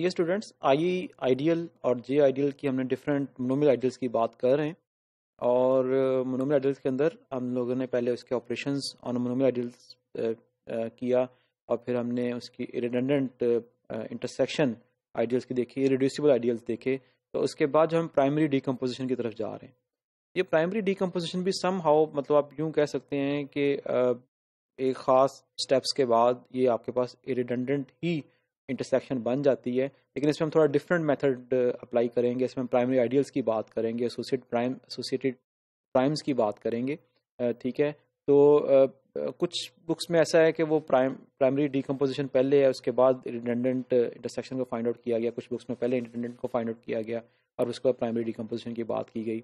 ये students I ideal और जे ideal की हमने डिफरेंट मनोमिल आइडियल्स की बात कर रहे हैं और मनोमिल uh, आइडियल्स के अंदर हम लोगों ने पहले उसके ऑपरेशन और मनोमिल आइडियल्स uh, uh, किया और फिर हमने उसकी रिडेंडेंट इंटरसेक्शन आइडियल्स की देखी रिड्यूसिबल आइडियल्स देखे तो उसके बाद जो हम प्राइमरी डिकम्पोजिशन की तरफ जा रहे हैं ये प्राइमरी डिकम्पोजिशन भी सम हाउ मतलब आप यूँ कह सकते हैं कि एक ख़ास स्टेप्स के बाद ये आपके पास रिडेंडेंट ही इंटरसेक्शन बन जाती है लेकिन इसमें हम थोड़ा डिफरेंट मेथड अप्लाई करेंगे इसमें प्राइमरी आइडियल्स की बात करेंगे एसोसिएट प्राइम एसोसिएटेड प्राइम्स की बात करेंगे uh, ठीक है तो uh, uh, कुछ बुक्स में ऐसा है कि वो प्राइम प्राइमरी डिकम्पोजिशन पहले है उसके बाद रिडेंडेंट इंटरसेक्शन को फाइंड आउट किया गया कुछ बुक्स में पहले रिडेंडेंट को फाइंड आउट किया गया और उसके बाद प्राइमरी डिकम्पोजिशन की बात की गई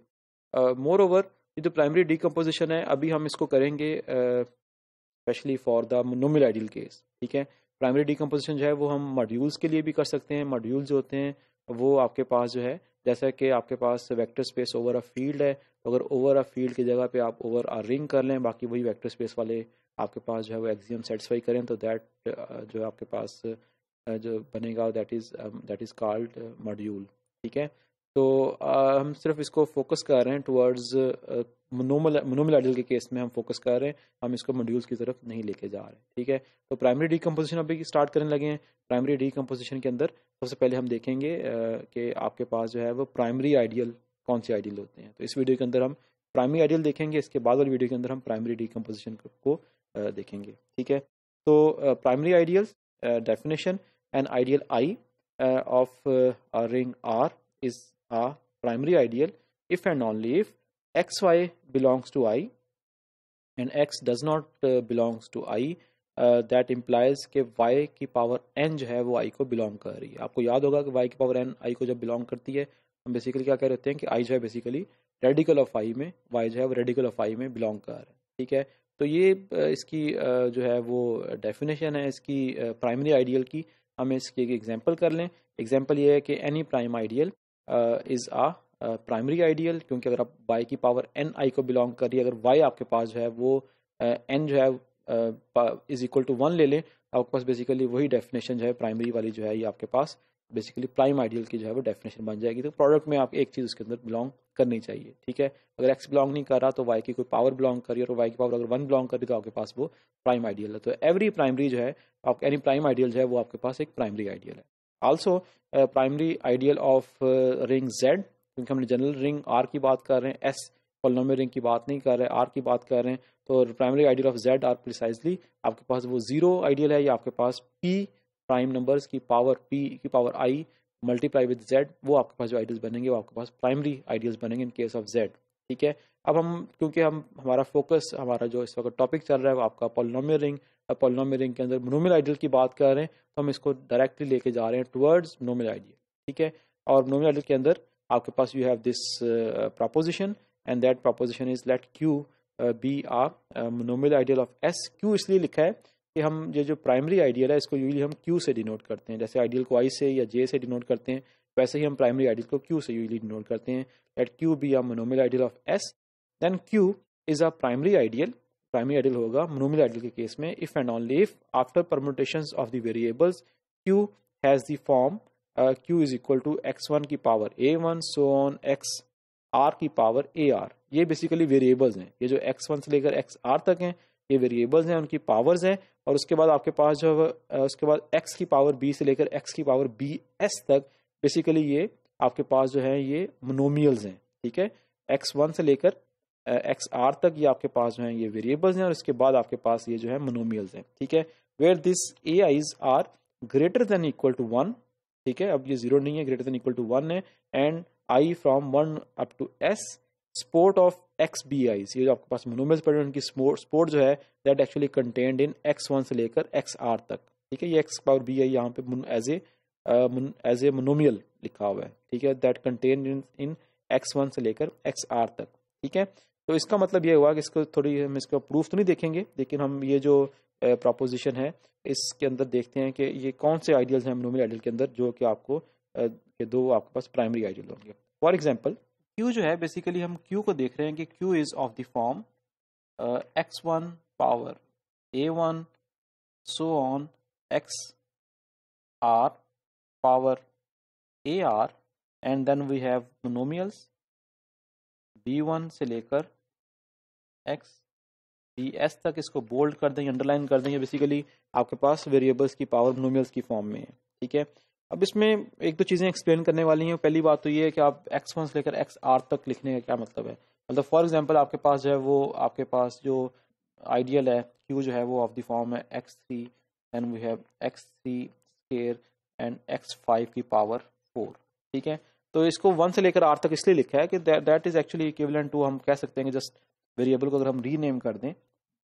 मोर ओवर ये जो प्राइमरी डिकम्पोजिशन है अभी हम इसको करेंगे specially for the monomial ideal case ठीक है प्राइमरी डिकम्पोजिशन जो है वो हम मॉड्यूल्स के लिए भी कर सकते हैं मॉड्यूल जो होते हैं वो आपके पास जो है जैसा कि आपके पास vector space over a field है तो अगर ओवर अ फील्ड की जगह पे आप ओवर अ रिंग कर लें बाकी वही वेक्टर स्पेस वाले आपके पास जो है वो एक्जियम सेटिस्फाई करें तो दैट uh, जो है आपके पास uh, जो बनेगा that is that is called module ठीक है तो आ, हम सिर्फ इसको फोकस कर रहे हैं टुवर्ड्स मोनोमल मनोमल के केस में हम फोकस कर रहे हैं हम इसको मॉड्यूल्स की तरफ नहीं लेके जा रहे हैं ठीक है तो प्राइमरी डीकम्पोजिशन अभी स्टार्ट करने लगे हैं प्राइमरी डीकम्पोजिशन के अंदर सबसे पहले हम देखेंगे कि आपके पास जो है वो प्राइमरी आइडियल कौन से आइडियल होते हैं तो इस वीडियो के अंदर हम प्राइमरी आइडियल देखेंगे इसके बाद वाली वीडियो के अंदर हम प्राइमरी डीकम्पोजिशन को देखेंगे ठीक है तो primary ideal definition and ideal I of ring R is a primary ideal if and only if xy belongs to i and x does not uh, belongs to i uh, that implies के y की power n जो है वो i को belong कर रही है आपको याद होगा कि y की power n i को जब belong करती है हम basically क्या कह रहे होते हैं कि i जो है basically radical of i में y जो है वो radical of i में belong कर रहा है ठीक है तो ये इसकी जो है वो definition है इसकी primary ideal की हम इसकी एक एग्जांपल कर लें example ये है कि any prime ideal is a primary ideal क्योंकि अगर आप वाई की पावर एन आई को बिलोंग करिए अगर वाई आपके पास जो है वो एन uh, जो है इज इक्वल टू वन ले लें आपके पास बेसिकली वही डेफिनेशन जो है प्राइमरी वाली जो है ये आपके पास बेसिकली प्राइम आइडियल की जो है वो डेफिनेशन बन जाएगी तो प्रोडक्ट में आप एक चीज़ उसके अंदर बिलोंग करनी चाहिए ठीक है अगर एक्स बिलोंग नहीं कर रहा तो वाई की कोई पावर बिलोंग करिए और वाई की पावर अगर वन बिलोंग करिए तो आपके पास वो प्राइम आइडियल है तो एवरी प्राइमरी जो है आप एनी प्राइम आइडियल जो है वो आपके पास एक प्राइमरी आइडियल है also primary ideal of ring Z क्योंकि हमने जनरल रिंग आर की बात कर रहे हैं एस पोलोनोमी रिंग की बात नहीं कर रहे आर की बात कर रहे हैं तो primary ideal of Z are precisely आपके पास वो जीरो आइडियल है या आपके पास पी प्राइम नंबर्स की पावर पी की power I multiply with Z वो आपके पास जो आइडियल्स बनेंगे वो आपके पास प्राइमरी आइडियल्स बनेंगे इन केस ऑफ जेड ठीक है अब हम क्योंकि हम हमारा फोकस हमारा जो इस वक्त टॉपिक चल रहा है वो आपका पोलिनोमियल रिंग और पोलिनोमियल रिंग के अंदर मोनोमियल आइडियल की बात कर रहे हैं तो हम इसको डायरेक्टली लेके जा रहे हैं टुवर्ड्स मोनोमियल आइडियल ठीक है और मोनोमियल आइडियल के अंदर आपके पास you have this proposition and that proposition is let Q be R monomial ideal of S Q इसलिए लिखा है कि हम ये जो प्राइमरी आइडियल है इसको यूजली हम क्यू से डिनोट करते हैं जैसे आइडियल को आई से या जे से डिनोट करते हैं वैसे ही हम प्राइमरी आइडियल को क्यू से यूजली डिनोट करते हैं let Q be R monomial ideal of S then Q is a primary ideal primary ideal होगा मोनोमिल आइडियल के केस में if and only if after permutation of the variables Q has the form Q is equal to x one की power A one so on X R की power A R ये basically variables हैं ये जो x one से लेकर x are तक हैं ये वेरिएबल्स हैं उनकी पावर्स हैं और उसके बाद आपके पास जो उसके बाद एक्स की पावर बी से लेकर एक्स की पावर बी एस तक बेसिकली ये आपके पास जो है ये मोनोमियल्स हैं ठीक है एक्स वन से लेकर एक्स आर तक ये आपके पास जो है ये वेरिएबल्स हैं और इसके बाद आपके पास ये जो है मोनोमियल्स हैं ठीक है where this A I's are greater than equal to one ठीक है अब ये जीरो नहीं है greater than equal to one है and I from one up to S support of X B I ये जो आपके पास मोनोमल्स पड़े हैं उनकी स्पोर्ट जो है that actually contained in X one से लेकर एक्स आर तक ठीक है ये एक्स पावर बी आई यहाँ पे as a as a monomial लिखा हुआ है ठीक है that contained in in X one से लेकर एक्स आर तक ठीक है तो इसका मतलब ये हुआ कि इसको थोड़ी हम इसका प्रूफ तो नहीं देखेंगे लेकिन हम ये जो प्रपोजिशन uh, है इसके अंदर देखते हैं कि ये कौन से आइडियल्स हैं मोनोमियल आइडियल के अंदर जो कि आपको uh, के दो आपके पास प्राइमरी आइडियल होंगे फॉर एग्जाम्पल क्यू जो है बेसिकली हम क्यू को देख रहे हैं कि Q is of the form X one power A one so on X R power A R and then we have monomials B one से लेकर एक्स बी एस तक इसको बोल्ड कर देंगे अंडरलाइन कर देंगे बेसिकली आपके पास वेरिएबल्स की पावर मोनोमियल्स की फॉर्म में है ठीक है अब इसमें एक दो चीज़ें एक्सप्लेन करने वाली हैं पहली बात तो ये है कि आप एक्स वन से लेकर एक्स आर तक लिखने का क्या मतलब है मतलब फॉर एग्जाम्पल आपके पास जो है वो आपके पास जो आइडियल है क्यू जो है वो ऑफ द फॉर्म है x three and we have X three square and X five की पावर फोर ठीक है तो इसको वन से लेकर आर तक इसलिए लिखा है कि that is actually equivalent to हम कह सकते हैं कि जस्ट वेरिएबल को अगर हम रीनेम कर दें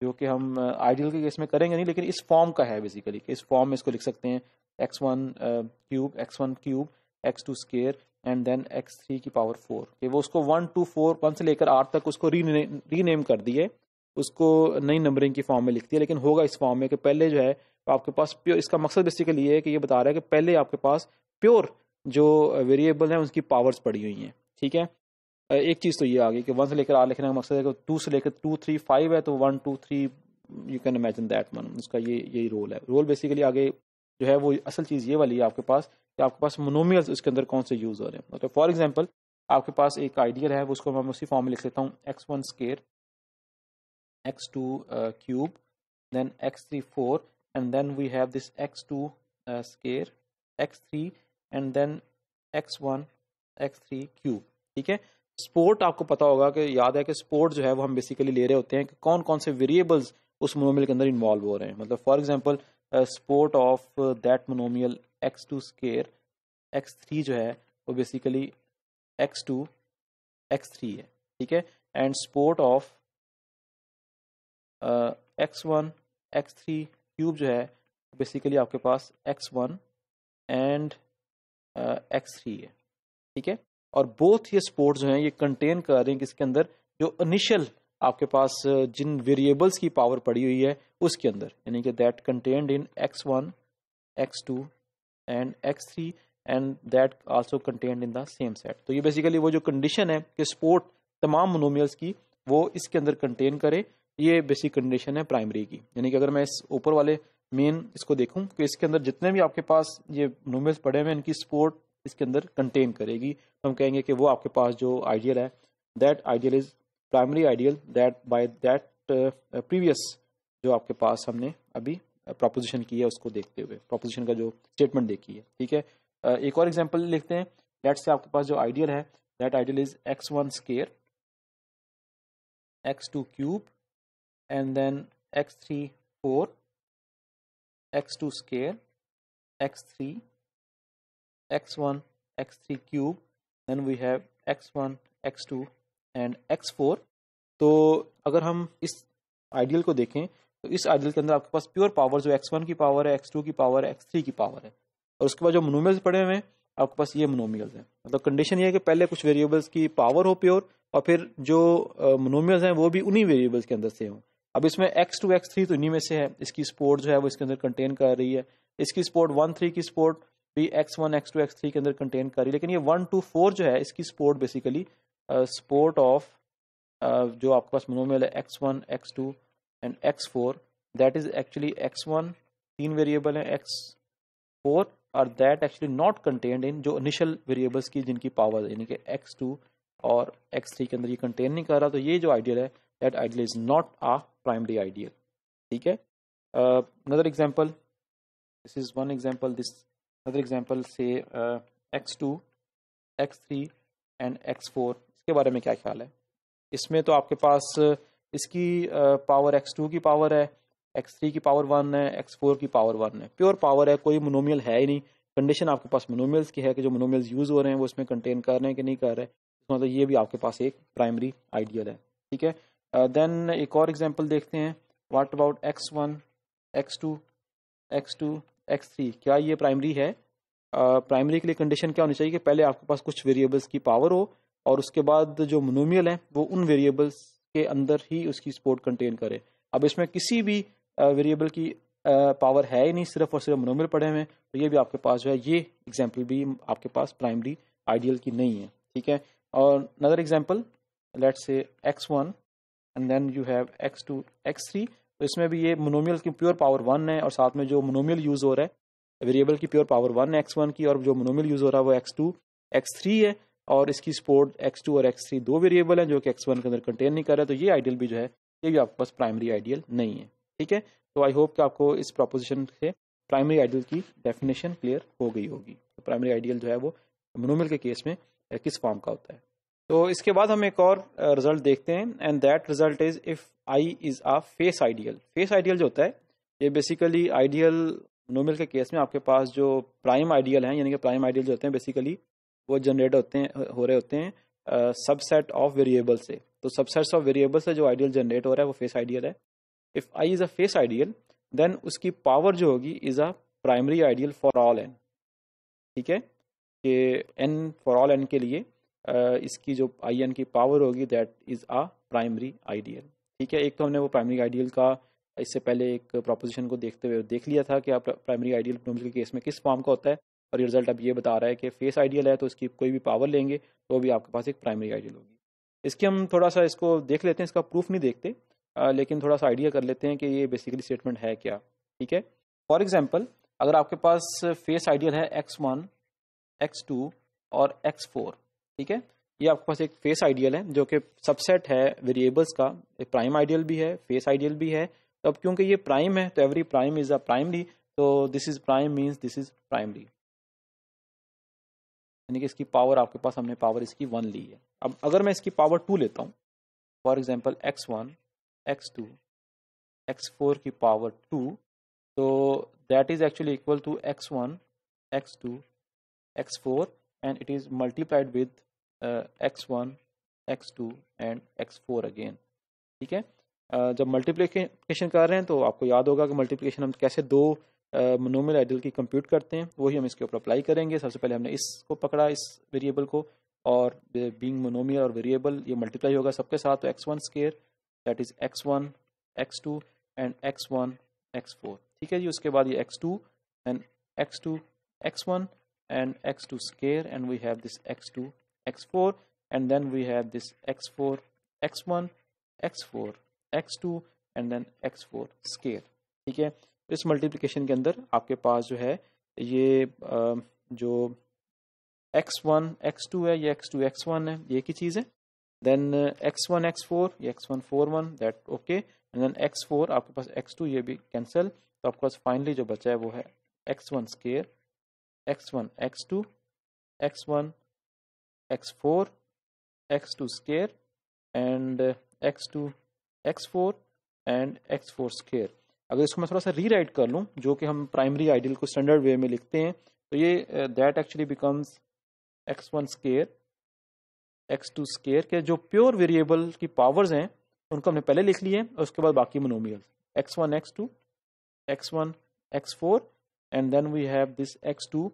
जो कि हम आइडियल uh, के केस में करेंगे नहीं लेकिन इस फॉर्म का है बेसिकली कि इस फॉर्म में इसको लिख सकते हैं x1 cube x1 cube x2 square and then x3 की पावर फोर वो उसको वन टू फोर वन से लेकर आठ तक उसको रीनेम कर दिए उसको नई नंबरिंग की फॉर्म में लिख दिया लेकिन होगा इस फॉर्म में कि पहले जो है आपके पास प्योर इसका मकसद बेसिकली ये है कि ये बता रहा है कि पहले आपके पास प्योर जो वेरिएबल हैं उसकी पावर्स पड़ी हुई हैं ठीक है एक चीज़ तो ये आ गई कि वन से लेकर आठ लिखने का मकसद है कि टू से लेकर टू थ्री फाइव है तो one two three you can imagine that one उसका ये यही रोल है रोल बेसिकली आगे जो है वो असल चीज़ ये वाली है आपके पास कि आपके पास मोनोमियल्स उसके अंदर कौन से यूज़ हो रहे हैं ओके फॉर एग्जाम्पल आपके पास एक आइडियल है उसको मैं उसी फॉर्म में लिख लेता हूँ X one square x two cube then X three four and then we have this x two square X three and then x one X three cube ठीक है स्पोर्ट आपको पता होगा कि याद है कि स्पोर्ट जो है वो हम बेसिकली ले रहे होते हैं कि कौन कौन से वेरिएबल्स उस मोनोमियल के अंदर इन्वॉल्व हो रहे हैं मतलब for example support of that monomial X two square X three जो है वो basically X two x three है ठीक है एंड support of X one X three cube जो है बेसिकली आपके पास X one and X three है ठीक है और बोथ ये स्पोर्ट जो हैं ये कंटेन कर रहे हैं किसके अंदर जो इनिशियल आपके पास जिन वेरिएबल्स की पावर पड़ी हुई है उसके अंदर यानी कि that contained in X one x two and X three and that also contained in the same set तो ये बेसिकली वो जो कंडीशन है कि स्पोर्ट तमाम मोनोमियल्स की वो इसके अंदर कंटेन करे ये बेसिक कंडीशन है प्राइमरी की यानी कि अगर मैं इस ऊपर वाले मेन इसको देखूं कि तो इसके अंदर जितने भी आपके पास ये मोनोमियल्स पड़े हुए हैं इनकी स्पोर्ट इसके अंदर कंटेन करेगी तो हम कहेंगे कि वो आपके पास जो आइडियल है that ideal is primary ideal that by that previous जो आपके पास हमने अभी प्रोपोजिशन uh, की है उसको देखते हुए प्रोपोजिशन का जो स्टेटमेंट देखी है ठीक है uh, एक और एग्जाम्पल लिखते हैं लेट से आपके पास जो आइडियल है that ideal is x one square x two cube and then X three four x two square X three X one X three cube we have X one x two and x four तो अगर हम इस ideal को देखें तो इस ideal के अंदर आपके पास प्योर पावर जो एक्स वन की पावर है एक्स टू की पावर है एक्स थ्री की पावर है और उसके बाद जो मोनोमियल्स पड़े हुए हैं आपके पास ये मोनोमियल्स हैं मतलब कंडीशन ये है कि पहले कुछ वेरिएबल्स की पावर हो प्योर और फिर जो मोनोमियल्स हैं वो भी उन्हीं वेरिएबल्स के अंदर से हों अब इसमें एक्स टू एक्स थ्री तो इन्हीं में से है इसकी स्पोर्ट जो है वो इसके अंदर कंटेन कर रही है इसकी स्पोर्ट वन थ्री की स्पोर्ट भी x one x two x three के अंदर कंटेन कर रही है लेकिन ये वन टू फोर जो है इसकी स्पोर्ट बेसिकली स्पोर्ट ऑफ जो आपके पास मनोमेल है x one x two and x four that is actually x one तीन वेरिएबल है एक्स फोर और that actually not contained in जो इनिशियल वेरिएबल्स की जिनकी पावर यानी कि एक्स टू और एक्स थ्री के अंदर ये कंटेन नहीं कर रहा तो ये जो आइडियल है that ideal is not a primary ideal ठीक है example this is one example this example example say x two x three and x four इसके बारे में क्या ख्याल है इसमें तो आपके पास इसकी पावर एक्स टू की पावर है एक्स थ्री की पावर वन है एक्स फोर की पावर वन है प्योर पावर है कोई मोनोमियल है ही नहीं कंडीशन आपके पास मोनोमियल्स की है कि जो मोनोमियल्स यूज हो रहे हैं वो इसमें कंटेन कर रहे हैं कि नहीं कर रहे हैं मतलब ये भी आपके पास एक प्राइमरी आइडियल है ठीक है देन एक और एग्जाम्पल देखते हैं what about x one x two x two x three क्या ये प्राइमरी है प्राइमरी uh, के लिए कंडीशन क्या होनी चाहिए कि पहले आपके पास कुछ वेरिएबल्स की पावर हो और उसके बाद जो मोनोमियल है वो उन वेरिएबल्स के अंदर ही उसकी सपोर्ट कंटेन करे अब इसमें किसी भी वेरिएबल की पावर है ही नहीं सिर्फ और सिर्फ मनोमियल पड़े हुए हैं तो ये भी आपके पास जो है ये एग्जाम्पल भी आपके पास प्राइमरी आइडियल की नहीं है ठीक है another example let say x one and then you have x two x three तो इसमें भी ये मोनोमियल की प्योर पावर वन है और साथ में जो मोनोमियल यूज़ हो रहा है वेरिएबल की प्योर पावर वन है एक्स वन की और जो मोनोमियल यूज़ हो रहा है वो एक्स टू एक्स थ्री है और इसकी सपोर्ट एक्स टू और एक्स थ्री दो वेरिएबल हैं जो कि एक्स वन के अंदर कंटेन नहीं कर रहा है तो ये आइडियल भी जो है ये भी आपके पास प्राइमरी आइडियल नहीं है ठीक है तो आई होप कि आपको इस प्रोपोजिशन से प्राइमरी आइडियल की डेफिनेशन क्लियर हो गई होगी तो प्राइमरी आइडियल जो है वो मनोमिल के केस में किस फॉर्म का होता है तो इसके बाद हम एक और रिजल्ट देखते हैं and that result is if I is a face ideal face ideal जो होता है ये बेसिकली आइडियल मनोमिल के केस में आपके पास जो प्राइम आइडियल है यानी कि प्राइम आइडियल जो होते हैं बेसिकली वो जनरेट होते हैं हो रहे होते हैं सबसेट ऑफ वेरिएबल से तो सबसेट्स ऑफ वेरिएबल से जो आइडियल जनरेट हो रहा है वो फेस आइडियल है if I is a face ideal then उसकी पावर जो होगी is a primary ideal for all n ठीक है कि एन फॉर ऑल एन के लिए uh, इसकी जो आई एन की पावर होगी that is a primary ideal ठीक है एक तो हमने वो प्राइमरी आइडियल का इससे पहले एक प्रोपोजिशन को देखते हुए देख लिया था कि आप प्राइमरी आइडियल के केस में किस फॉर्म का होता है और ये रिजल्ट अब ये बता रहा है कि फेस आइडियल है तो इसकी कोई भी पावर लेंगे तो भी आपके पास एक प्राइमरी आइडियल होगी इसके हम थोड़ा सा इसको देख लेते हैं इसका प्रूफ नहीं देखते आ, लेकिन थोड़ा सा आइडिया कर लेते हैं कि ये बेसिकली स्टेटमेंट है क्या ठीक है फॉर एग्जाम्पल अगर आपके पास फेस आइडियल है एक्स वन एक्स टू और एक्स फोर ठीक है ये आपके पास एक फेस आइडियल है जो कि सबसेट है वेरिएबल्स का एक प्राइम आइडियल भी है फेस आइडियल भी है तो अब क्योंकि ये प्राइम है तो every prime is a primary तो this is prime means this is primary यानी कि इसकी पावर आपके पास हमने पावर इसकी वन ली है अब अगर मैं इसकी पावर टू लेता हूँ for example x one x two x four की पावर टू तो that is actually equal to x one x two x four and it is multiplied with x one x two and x four again ठीक है uh, जब multiplication कर रहे हैं तो आपको याद होगा कि मल्टीप्लीकेशन हम कैसे दो मोनोमियल आइडल की कंप्यूट करते हैं वही हम इसके ऊपर अप्लाई करेंगे सबसे पहले हमने इसको पकड़ा इस वेरिएबल को और बींग मोनोमियल और वेरिएबल ये मल्टीप्लाई होगा सबके साथ तो x one square that is x one x two and x one x four ठीक है जी उसके बाद ये x two and x two x one and x two square and we have this x two x four and then we have this x four x one x four x two and then x four square ठीक है तो इस multiplication के अंदर आपके पास जो है ये जो एक्स वन एक्स टू है ये एक्स टू एक्स वन है ये की चीज़ है then x one x four ये x one four one that okay and then x four आपके पास एक्स टू ये भी कैंसिल तो आपके पास फाइनली जो बचा है वो है x one square x one x two x one x four x two square and x two x four and x four square अगर इसको मैं थोड़ा सा रीराइट कर लूँ जो कि हम प्राइमरी आइडियल को स्टैंडर्ड वे में लिखते हैं तो ये that actually becomes x one square x two square के जो प्योर वेरिएबल की पावर्स हैं उनको हमने पहले लिख लिए और उसके बाद बाकी monomial x one x two x one x four and then we have this x two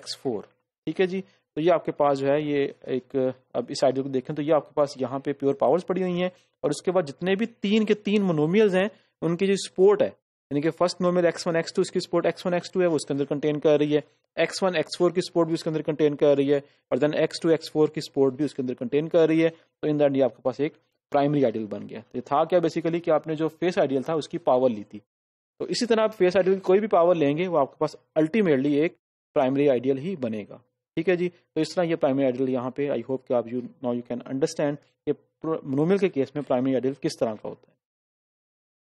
x four ठीक है जी तो ये आपके पास जो है ये एक uh, अब इस आइडियल को देखें तो ये आपके पास यहाँ पे प्योर पावर्स पड़ी हुई हैं और उसके बाद जितने भी तीन के तीन मनोमियल्स हैं उनकी जो स्पोर्ट है यानी कि first normal x one x two इसकी support x one x two है वो उसके अंदर कंटेन कर रही है एक्स वन एक्स फोर की स्पोर्ट भी उसके अंदर कंटेन कर रही है और then x two x four की स्पोर्ट भी उसके अंदर कंटेन कर रही है तो इन दैट ये आपके पास एक प्राइमरी आइडियल बन गया तो था क्या बेसिकली कि आपने जो फेस आइडियल था उसकी पावर ली थी तो इसी तरह आप फेस आइडियल कोई भी पावर लेंगे वो आपके पास अल्टीमेटली एक प्राइमरी आइडियल ही बनेगा ठीक है जी तो इस तरह ये प्राइमरी आइडियल यहाँ पे आई होप कि आप you now you can understand कि नोमिल के केस में प्राइमरी आइडियल किस तरह का होता है